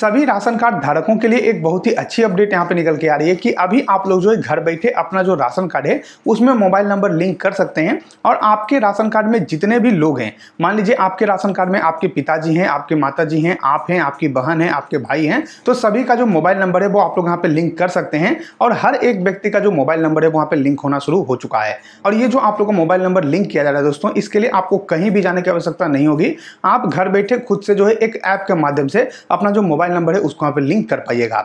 सभी ration card धारकों के लिए एक बहुत ही अच्छी अपडेट यहाँ पे निकल के आ रही है कि अभी आप लोग जो है घर बैठे अपना जो राशन कार्ड है उसमें मोबाइल नंबर लिंक कर सकते हैं और आपके राशन कार्ड में जितने भी लोग हैं मान लीजिए आपके राशन कार्ड में आपके पिताजी हैं आपके माता जी हैं आप हैं आपकी बहन है आपके भाई हैं तो सभी का जो मोबाइल नंबर है वो आप लोग यहाँ पे लिंक कर सकते हैं और हर एक व्यक्ति का जो मोबाइल नंबर है वहाँ पे लिंक होना शुरू हो चुका है और ये जो आप लोग का मोबाइल नंबर लिंक किया जा रहा है दोस्तों इसके लिए आपको कहीं भी जाने की आवश्यकता नहीं होगी आप घर बैठे खुद से जो है एक ऐप के माध्यम से अपना जो मोबाइल मोबाइल नंबर है उसको यहाँ पर लिंक कर पाइएगा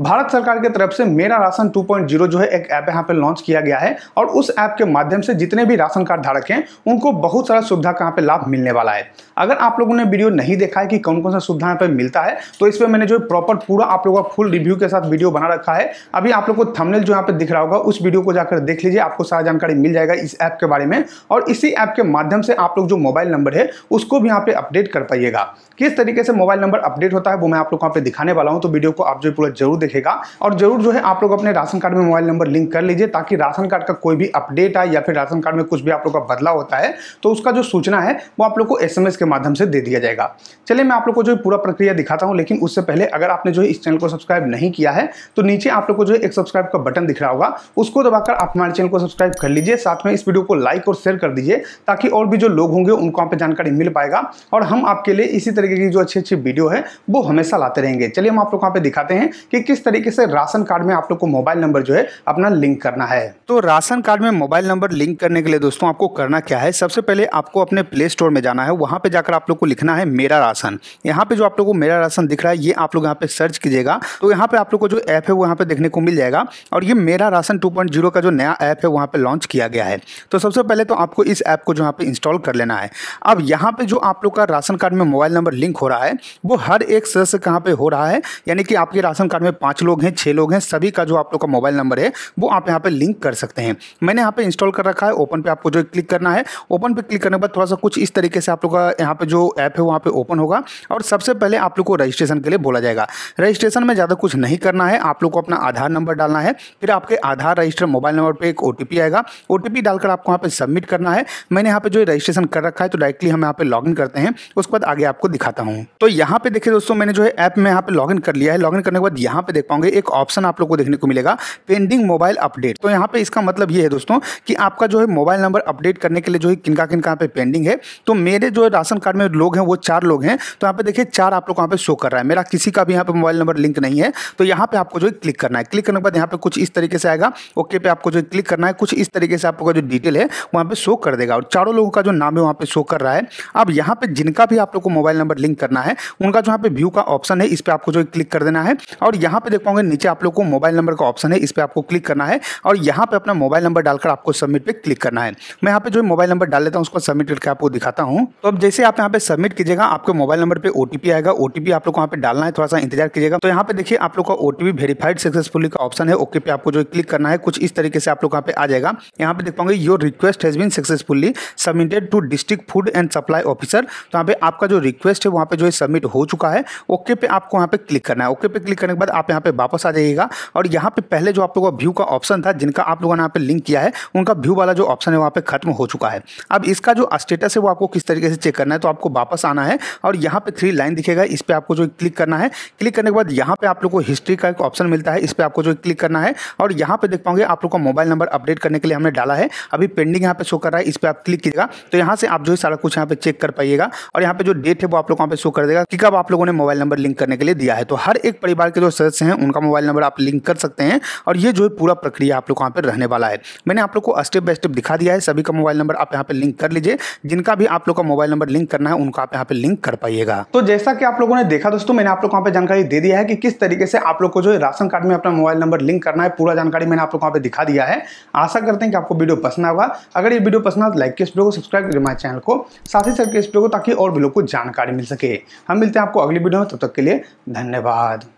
भारत सरकार की तरफ से मेरा राशन 2.0 जो है एक ऐप यहाँ पे लॉन्च किया गया है और उस ऐप के माध्यम से जितने भी राशन कार्ड धारक हैं उनको बहुत सारा सुविधा कहाँ पे लाभ मिलने वाला है अगर आप लोगों ने वीडियो नहीं देखा है कि कौन कौन सा सुविधा यहाँ पे मिलता है तो इस पर मैंने जो प्रॉपर पूरा आप लोगों का फुल रिव्यू के साथ वीडियो बना रखा है अभी आप लोग को थमनेल जो यहाँ पे दिख रहा होगा उस वीडियो को जाकर देख लीजिए आपको सारा जानकारी मिल जाएगा इस ऐप के बारे में और इसी ऐप के माध्यम से आप लोग जो मोबाइल नंबर है उसको भी यहाँ पे अपडेट कर पाइएगा किस तरीके से मोबाइल नंबर अपडेट होता है वो मैं आप लोग यहाँ पे दिखाने वाला हूँ तो वीडियो को आप जो पूरा जरूर देखेगा और जरूर जो है आप लोग अपने राशन कार्ड में मोबाइल नंबर लिंक कर लीजिए ताकि राशन कार्ड का कोई भी अपडेट आए या फिर राशन कार्ड में कुछ भी आप लोग का बदलाव होता है तो उसका जो सूचना है वो आप लोग को एस के माध्यम से दे दिया जाएगा चलिए मैं आप लोग को जो पूरा प्रक्रिया दिखाता हूँ लेकिन उससे पहले अगर आपने जो है इस चैनल को सब्सक्राइब नहीं किया है तो नीचे आप लोग को जो है एक सब्सक्राइब का बटन दिख रहा होगा उसको दबाकर आप हमारे चैनल को सब्सक्राइब कर लीजिए साथ में इस वीडियो को लाइक और शेयर कर दीजिए ताकि और भी जो लोग होंगे उनको आप जानकारी मिल पाएगा और हम आपके लिए इसी तरीके की जो अच्छी अच्छी वीडियो है वो हमेशा लाते रहेंगे चलिए हम आप लोग यहाँ पे दिखाते हैं कि किस किस तरीके से राशन कार्ड में आप लोग को मोबाइल नंबर जो है अपना लिंक करना है तो राशन कार्ड में मोबाइल नंबर लिंक करने के लिए दोस्तों आपको करना क्या है सबसे पहले आपको अपने प्ले स्टोर में जाना है वहां पे जाकर आप लोग को लिखना है मेरा राशन यहाँ पे जो आप लोग को मेरा राशन दिख रहा है ये आप लोग यहाँ पे सर्च कीजिएगा तो यहाँ पे आप लोग को जो ऐप है वो यहाँ पे देखने को मिल जाएगा और ये मेरा राशन टू का जो नया ऐप है वहाँ पे लॉन्च किया गया है तो सबसे पहले तो आपको इस ऐप को जो यहाँ पे इंस्टॉल कर लेना है अब यहाँ पे जो आप लोग का राशन कार्ड में मोबाइल नंबर लिंक हो रहा है वो हर एक सदस्य कहाँ पे हो रहा है यानी कि आपके राशन कार्ड में पाँच लोग हैं छः लोग हैं सभी का जो आप लोग का मोबाइल नंबर है वो आप यहाँ पर लिंक कर सकते हैं मैंने यहाँ पर इंस्टॉल कर रखा है ओपन पर आपको जो क्लिक करना है ओपन पर क्लिक करने के बाद थोड़ा सा कुछ इस तरीके से आप लोग का यहाँ पर जो ऐप है वहाँ पर ओपन होगा और सबसे पहले आप लोग को रजिस्ट्रेशन के लिए बोला जाएगा रजिस्ट्रेशन में ज़्यादा कुछ नहीं करना है आप लोग को अपना आधार नंबर डालना है फिर आपके आधार रजिस्टर मोबाइल नंबर पर एक ओ आएगा ओ डालकर आपको यहाँ पे सबमिट करना है मैंने यहाँ पर जो रजिस्ट्रेशन कर रखा है तो डायरेक्टली हम यहाँ पे लॉग करते हैं उसके बाद आगे आपको दिखाता हूँ तो यहाँ पे देखिए दोस्तों मैंने जो है ऐप में यहाँ पे लॉगिन कर लिया है लॉगिन करने के बाद यहाँ पे देख पाओगे एक ऑप्शन आप लोग को देखने को मिलेगा पेंडिंग मोबाइल अपडेट तो यहाँ पे इसका मतलब ये है दोस्तों कि आपका जो है मोबाइल नंबर अपडेट करने के लिए जो है किनका किनका पे पेंडिंग है तो मेरे जो राशन कार्ड में लोग हैं वो चार लोग हैं तो यहाँ पे देखिए चार आप लोग यहाँ पे शो कर रहा है मेरा किसी का भी यहाँ पे मोबाइल नंबर लिंक नहीं है तो यहाँ पे आपको जो है क्लिक करना है क्लिक करने के बाद यहाँ पे कुछ इस तरीके से आएगा ओके पे आपको जो क्लिक करना है कुछ इस तरीके से आपका जो डिटेल है वहाँ पे शो कर देगा और चारों लोगों का जो नाम है वहाँ पे शो कर रहा है अब यहाँ पे जिनका भी आप लोग को मोबाइल नंबर लिंक करना है उनका जो यहाँ पे व्यू का ऑप्शन है इस पर आपको जो क्लिक कर देना है और यहाँ पे देख पाओगे नीचे आप लोग को मोबाइल नंबर का ऑप्शन है इस पर आपको क्लिक करना है और यहाँ पे अपना मोबाइल नंबर डालकर आपको सबमिट पे क्लिक करना है मैं यहाँ पे जो मोबाइल नंबर डाल लेता हूँ उसको सबमिट करके आपको दिखाता हूँ तो अब जैसे आप यहाँ पे सबमिट कीजिएगा आपके मोबाइल नंबर पर ओटीपी आएगा ओटीपी आप लोग यहाँ पे डालना है थोड़ा सा इंतजार कीजिएगा तो यहाँ पे देखिए आप लोग का ओटीपी वेरीफाइड सक्सेसफुली का ऑप्शन है ओके पे आपको जो क्लिक करना है कुछ इस तरीके से आप लोग यहाँ पे आ जाएगा यहाँ पे देख पाओगे your request has been successfully submitted to district food and supply officer तो यहाँ पे आपका जो रिक्वेस्ट है वहाँ पे जो है सबमिट हो चुका है ओके पे आपको यहाँ पे क्लिक करना है ओके पे क्लिक करने के बाद आप यहाँ पे वापस आ जाइएगा और यहाँ पे पहले जो आप लोगों का व्यू का ऑप्शन था जिनका आप लोगों ने यहाँ पे लिंक किया है उनका व्यू वाला जो ऑप्शन है वहाँ पे खत्म हो चुका है अब इसका जो स्टेटस है वो आपको किस तरीके से चेक करना है तो आपको वापस आना है और यहाँ पे थ्री लाइन दिखेगा इस पर आपको जो क्लिक करना है क्लिक करने के बाद यहाँ पे आप लोग को हिस्ट्री का एक ऑप्शन मिलता है इस पर आपको जो क्लिक करना है और यहाँ पे देख पाओगे आप लोग का मोबाइल नंबर अपडेट करने के लिए हमने डाला है अभी पेंडिंग यहाँ पे शो कर रहा है इस पर आप क्लिक कीजिएगा तो यहाँ से आप जो है सारा कुछ यहाँ पे चेक कर पाइएगा और यहाँ पे जो डेट है वो आप लोग वहाँ पे शो कर देगा कि कब आप लोगों ने मोबाइल नंबर लिंक करने के लिए दिया है तो हर एक परिवार के जो सदस्य हैं उनका मोबाइल नंबर आप लिंक कर सकते हैं और ये जो है पूरा प्रक्रिया आप लोग वहाँ पर रहने वाला है मैंने आप लोग को स्टेप बाय स्टेप दिखा दिया है सभी का मोबाइल नंबर आप यहाँ पर लिंक कर लीजिए जिनका भी आप लोग का मोबाइल नंबर लिंक करना है उनका आप यहाँ पर लिंक कर पाइएगा तो जैसा कि आप लोगों ने देखा दोस्तों मैंने आप लोग वहाँ पर जानकारी दे दिया है कि किस तरीके से आप लोग को जो है राशन कार्ड में अपना मोबाइल नंबर लिंक करना है पूरा जानकारी मैंने आप लोग वहाँ पर दिखा दिया है आशा करते हैं कि आपको वीडियो पसंद होगा अगर ये वीडियो पसंद आए तो लाइक के इस को सब्सक्राइब करिए हमारे चैनल को साथ ही सबके इस को ताकि और भी लोग को जानकारी मिल सके हम मिलते हैं आपको अगली वीडियो में तब तक के लिए धन्यवाद